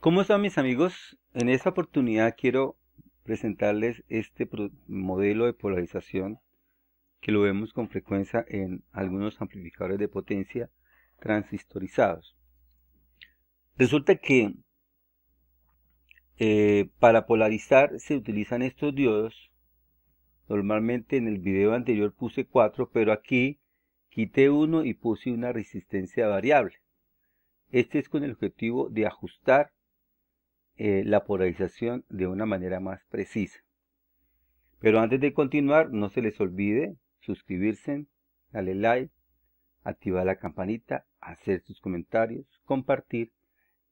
¿Cómo están mis amigos? En esta oportunidad quiero presentarles este modelo de polarización que lo vemos con frecuencia en algunos amplificadores de potencia transistorizados. Resulta que eh, para polarizar se utilizan estos diodos. Normalmente en el video anterior puse 4, pero aquí quité uno y puse una resistencia variable. Este es con el objetivo de ajustar eh, la polarización de una manera más precisa. Pero antes de continuar, no se les olvide suscribirse, darle like, activar la campanita, hacer sus comentarios, compartir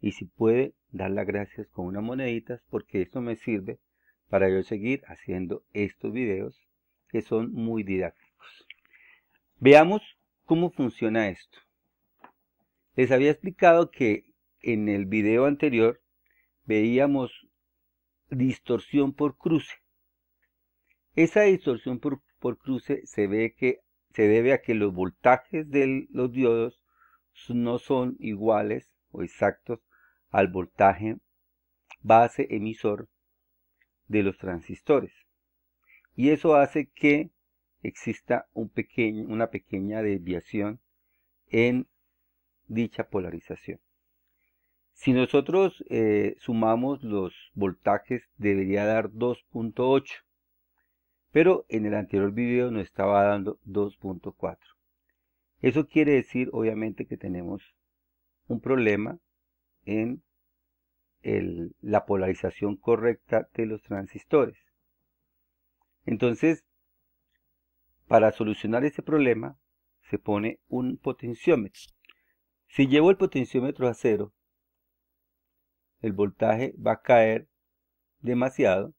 y si puede dar las gracias con unas moneditas porque esto me sirve para yo seguir haciendo estos videos que son muy didácticos. Veamos cómo funciona esto. Les había explicado que en el video anterior veíamos distorsión por cruce. Esa distorsión por, cruce se ve que se debe a que los voltajes de los diodos no son iguales o exactos al voltaje base emisor de los transistores. Y eso hace que exista una pequeña desviación en dicha polarización. Si nosotros eh, sumamos los voltajes debería dar 2.8, pero en el anterior video nos estaba dando 2.4. Eso quiere decir obviamente que tenemos un problema en la polarización correcta de los transistores. Entonces, para solucionar ese problema, se pone un potenciómetro. Si llevo el potenciómetro a cero, el voltaje va a caer demasiado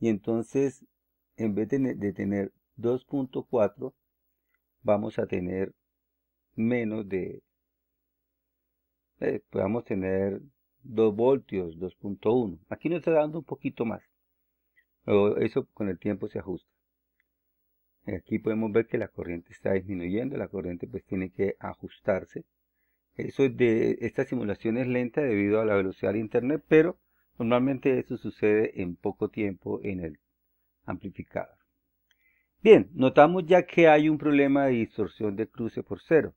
y entonces en vez de, tener 2.4 vamos a tener menos de eh, podemos tener 2 voltios 2.1 aquí nos está dando un poquito más eso con el tiempo se ajusta aquí podemos ver que la corriente está disminuyendo la corriente pues tiene que ajustarse eso de esta simulación es lenta debido a la velocidad de internet, pero normalmente eso sucede en poco tiempo en el amplificador. Bien, notamos ya que hay un problema de distorsión de cruce por cero.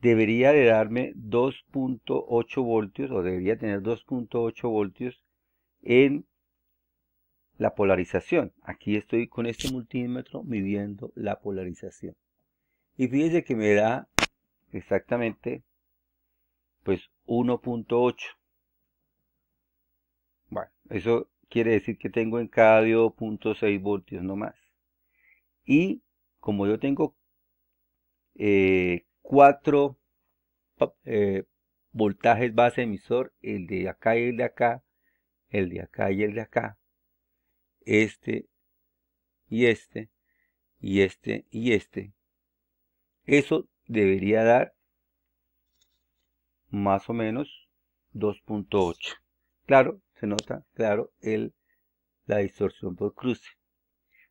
Debería de darme 2.8 voltios o debería tener 2.8 voltios en la polarización. Aquí estoy con este multímetro midiendo la polarización. Y fíjense que me da exactamente pues 1.8. Bueno, eso quiere decir que tengo en cada 2.6 voltios no más. Y como yo tengo 4 eh, eh, voltajes base emisor, el de acá y el de acá, el de acá y el de acá, este y este y este y este. Eso debería dar más o menos 2.8. Claro, se nota, claro, el, la distorsión por cruce.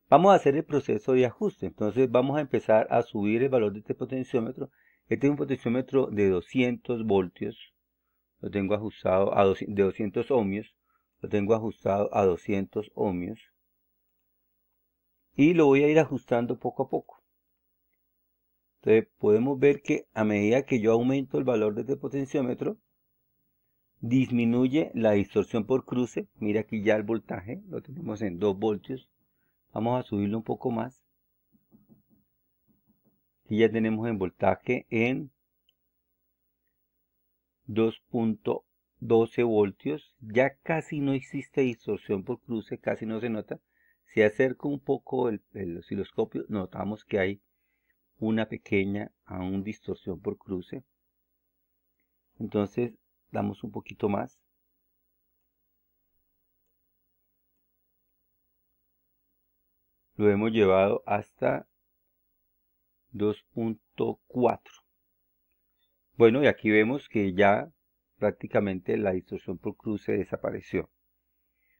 Vamos a hacer el proceso de ajuste. Entonces vamos a empezar a subir el valor de este potenciómetro. Este es un potenciómetro de 200 voltios. Lo tengo ajustado a de 200 ohmios. Lo tengo ajustado a 200 ohmios. Y lo voy a ir ajustando poco a poco. Entonces podemos ver que a medida que yo aumento el valor de este potenciómetro, disminuye la distorsión por cruce. Mira aquí ya el voltaje, lo tenemos en 2 voltios. Vamos a subirlo un poco más. Y ya tenemos el voltaje en 2.12 voltios. Ya casi no existe distorsión por cruce, casi no se nota. Si acerco un poco el, el osciloscopio, notamos que hay una pequeña aún distorsión por cruce. Entonces damos un poquito más. Lo hemos llevado hasta 2.4. Bueno, y aquí vemos que ya prácticamente la distorsión por cruce desapareció.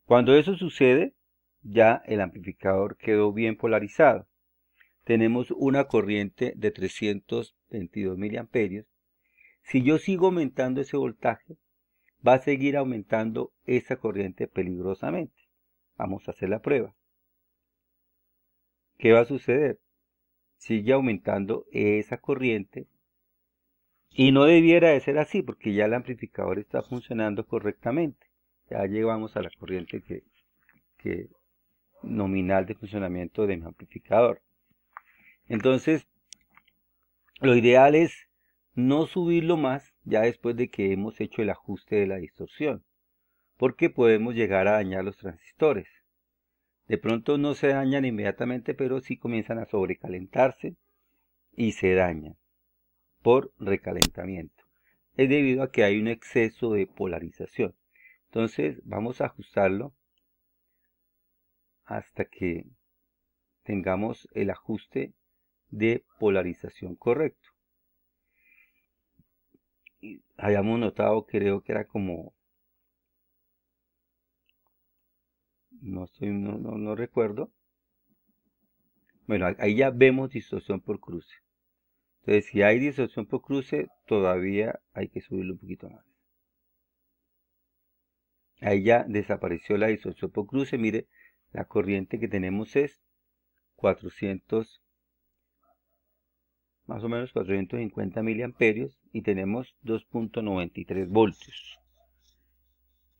Cuando eso sucede, ya el amplificador quedó bien polarizado tenemos una corriente de 322 miliamperios. Si yo sigo aumentando ese voltaje, va a seguir aumentando esa corriente peligrosamente. Vamos a hacer la prueba. ¿Qué va a suceder? Sigue aumentando esa corriente y no debiera de ser así porque ya el amplificador está funcionando correctamente. Ya llegamos a la corriente que nominal de funcionamiento de mi amplificador. Entonces, lo ideal es no subirlo más ya después de que hemos hecho el ajuste de la distorsión, porque podemos llegar a dañar los transistores. De pronto no se dañan inmediatamente, pero sí comienzan a sobrecalentarse y se dañan por recalentamiento. Es debido a que hay un exceso de polarización. Entonces vamos a ajustarlo hasta que tengamos el ajuste de polarización correcto. Y habíamos notado, creo que era como... No, no, recuerdo. Bueno, ahí ya vemos distorsión por cruce. Entonces, si hay distorsión por cruce, todavía hay que subirlo un poquito más. Ahí ya desapareció la distorsión por cruce. Mire, la corriente que tenemos es 400 más o menos 450 miliamperios y tenemos 2.93 voltios.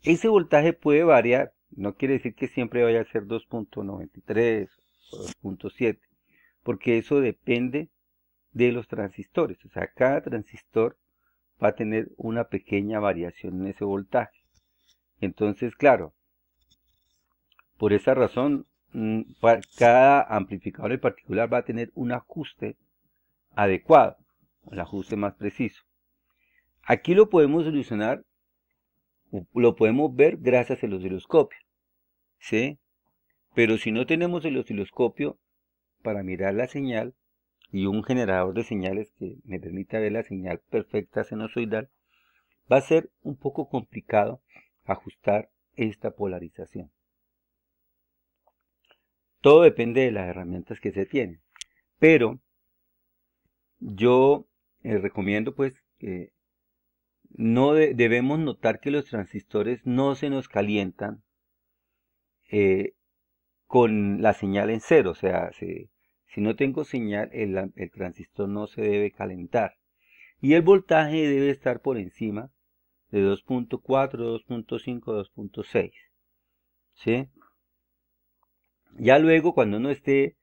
Ese voltaje puede variar, no quiere decir que siempre vaya a ser 2.93 o 2.7, porque eso depende de los transistores. O sea, cada transistor va a tener una pequeña variación en ese voltaje. Entonces, claro, por esa razón, mm, cada amplificador en particular va a tener un ajuste adecuado, el ajuste más preciso. Aquí lo podemos solucionar, lo podemos ver gracias al osciloscopio. ¿sí? Pero si no tenemos el osciloscopio para mirar la señal y un generador de señales que me permita ver la señal perfecta senozoidal, va a ser un poco complicado ajustar esta polarización. Todo depende de las herramientas que se tienen. Pero yo eh, recomiendo pues que no debemos notar que los transistores no se nos calientan eh, con la señal en cero, o sea, si no tengo señal, el, el, transistor no se debe calentar. Y el voltaje debe estar por encima de 2.4, 2.5, 2.6. ¿Sí? Ya luego, cuando uno esté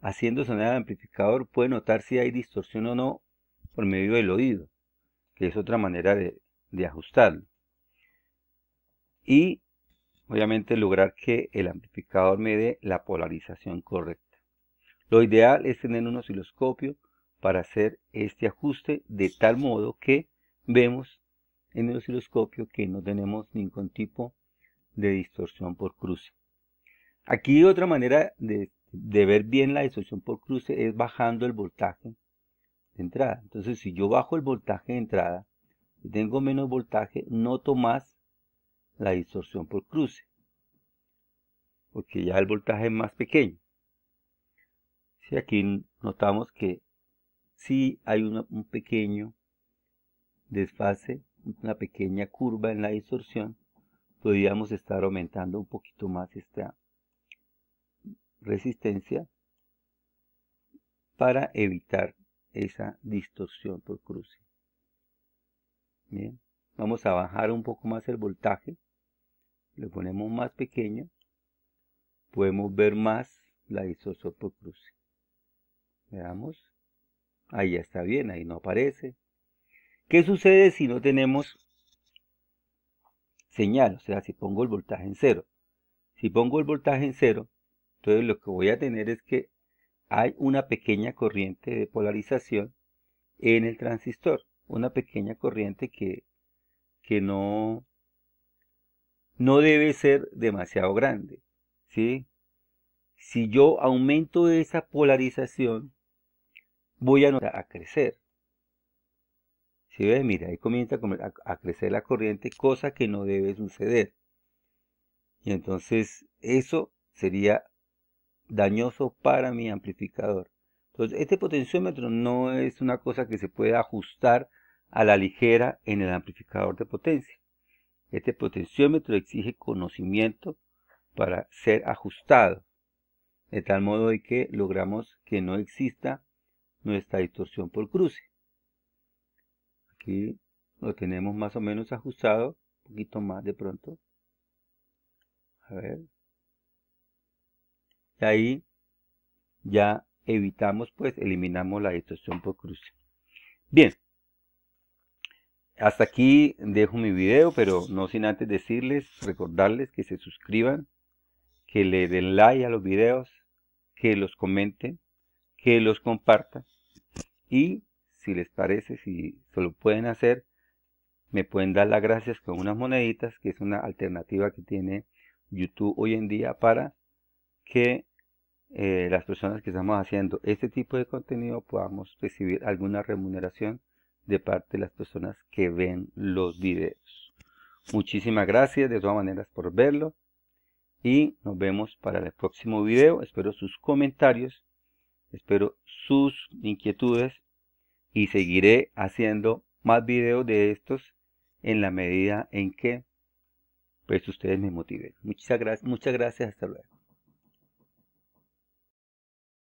haciendo sonar el amplificador puede notar si hay distorsión o no por medio del oído, que es otra manera de, ajustarlo. Y obviamente lograr que el amplificador me dé la polarización correcta. Lo ideal es tener un osciloscopio para hacer este ajuste de tal modo que vemos en el osciloscopio que no tenemos ningún tipo de distorsión por cruce. Aquí otra manera de de ver bien la distorsión por cruce es bajando el voltaje de entrada. Entonces, si yo bajo el voltaje de entrada y tengo menos voltaje, noto más la distorsión por cruce, porque ya el voltaje es más pequeño. Si aquí notamos que si hay un pequeño desfase, una pequeña curva en la distorsión, podríamos estar aumentando un poquito más esta, resistencia para evitar esa distorsión por cruce. Bien, vamos a bajar un poco más el voltaje, le ponemos más pequeño, podemos ver más la distorsión por cruce. Veamos, ahí ya está bien, ahí no aparece. ¿Qué sucede si no tenemos señal? O sea, si pongo el voltaje en cero. Si pongo el voltaje en cero, entonces lo que voy a tener es que hay una pequeña corriente de polarización en el transistor, una pequeña corriente que, no, no debe ser demasiado grande. Si yo aumento esa polarización, voy a, a crecer. Si mira, ahí comienza a crecer la corriente, cosa que no debe suceder. Y entonces eso sería dañoso para mi amplificador. Entonces, este potenciómetro no es una cosa que se pueda ajustar a la ligera en el amplificador de potencia. Este potenciómetro exige conocimiento para ser ajustado, de tal modo de que logramos que no exista nuestra distorsión por cruce. Aquí lo tenemos más o menos ajustado, un poquito más de pronto. A ver, y ahí ya evitamos, pues eliminamos la distorsión por cruce. Bien, hasta aquí dejo mi video, pero no sin antes decirles, recordarles que se suscriban, que le den like a los videos, que los comenten, que los compartan y si les parece, si se lo pueden hacer, me pueden dar las gracias con unas moneditas, que es una alternativa que tiene YouTube hoy en día para que eh, las personas que estamos haciendo este tipo de contenido podamos recibir alguna remuneración de parte de las personas que ven los videos. Muchísimas gracias de todas maneras por verlo y nos vemos para el próximo video. Espero sus comentarios, espero sus inquietudes y seguiré haciendo más videos de estos en la medida en que pues ustedes me motiven. Muchas gracias, muchas gracias, hasta luego.